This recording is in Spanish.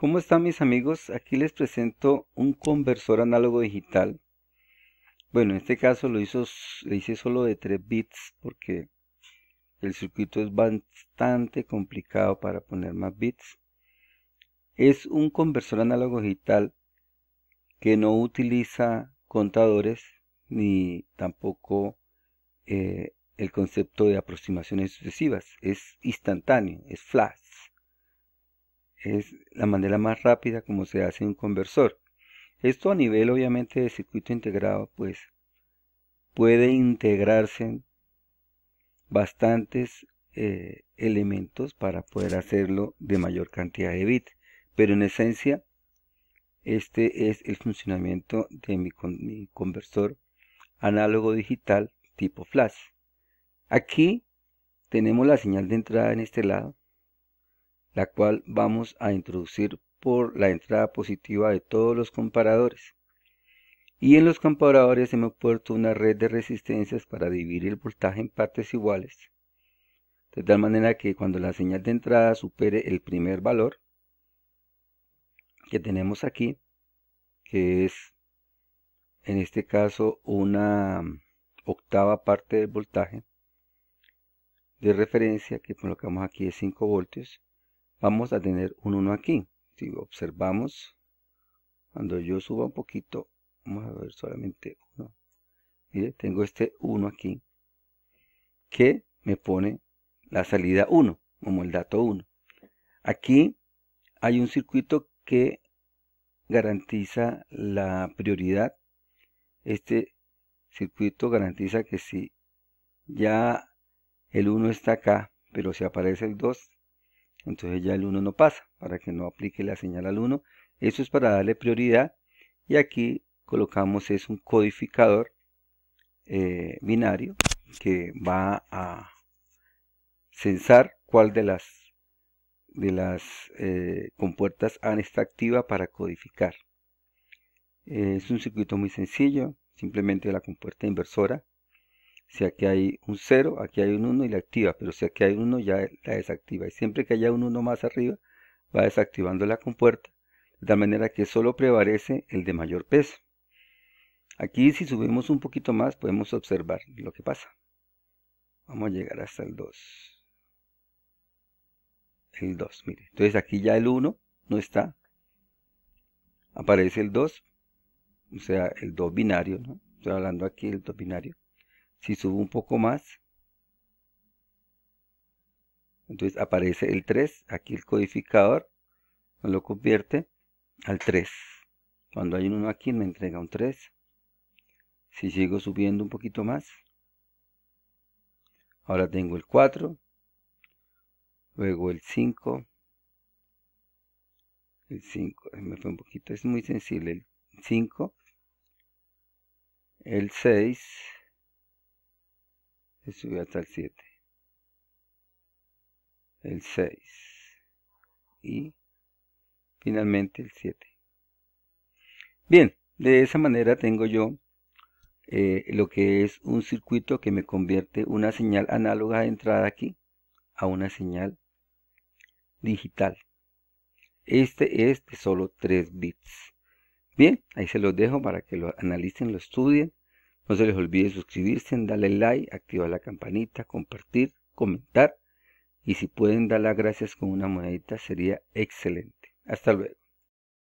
¿Cómo están mis amigos? Aquí les presento un conversor análogo digital. Bueno, en este caso lo, hice solo de 3 bits porque el circuito es bastante complicado para poner más bits. Es un conversor análogo digital que no utiliza contadores ni tampoco eh, el concepto de aproximaciones sucesivas. Es instantáneo, es flash es la manera más rápida como se hace un conversor. Esto a nivel obviamente de circuito integrado, pues puede integrarse bastantes eh, elementos para poder hacerlo de mayor cantidad de bits. Pero en esencia, este es el funcionamiento de mi, mi conversor análogo digital tipo flash. Aquí tenemos la señal de entrada en este lado, la cual vamos a introducir por la entrada positiva de todos los comparadores. Y en los comparadores hemos puesto una red de resistencias para dividir el voltaje en partes iguales, de tal manera que cuando la señal de entrada supere el primer valor que tenemos aquí, que es en este caso una octava parte del voltaje de referencia que colocamos aquí de 5 voltios vamos a tener un 1 aquí. Si observamos, cuando yo suba un poquito, vamos a ver solamente uno Mire, tengo este 1 aquí, que me pone la salida 1, como el dato 1. Aquí hay un circuito que garantiza la prioridad. Este circuito garantiza que si ya el 1 está acá, pero si aparece el 2, entonces ya el 1 no pasa, para que no aplique la señal al 1. Eso es para darle prioridad y aquí colocamos es un codificador eh, binario que va a censar cuál de las, de las eh, compuertas han está activa para codificar. es un circuito muy sencillo, simplemente la compuerta inversora si aquí hay un 0, aquí hay un 1 y la activa, pero si aquí hay un 1 ya la desactiva. Y siempre que haya un 1 más arriba, va desactivando la compuerta, de tal manera que solo prevalece el de mayor peso. Aquí si subimos un poquito más, podemos observar lo que pasa. Vamos a llegar hasta el 2. El 2, mire. Entonces aquí ya el 1 no está. Aparece el 2, o sea, el 2 binario, ¿no? Estoy hablando aquí del 2 binario. Si subo un poco más, entonces aparece el 3, aquí el codificador lo convierte al 3. Cuando hay un 1 aquí me entrega un 3. Si sigo subiendo un poquito más, ahora tengo el 4, luego el 5, el 5, me fue un poquito, es muy sensible, el 5, el 6, subió hasta el 7 el 6 y finalmente el 7 bien de esa manera tengo yo eh, lo que es un circuito que me convierte una señal análoga de entrada aquí a una señal digital este es de solo 3 bits bien ahí se los dejo para que lo analicen lo estudien no se les olvide suscribirse, darle like, activar la campanita, compartir, comentar y si pueden dar las gracias con una monedita sería excelente. Hasta luego.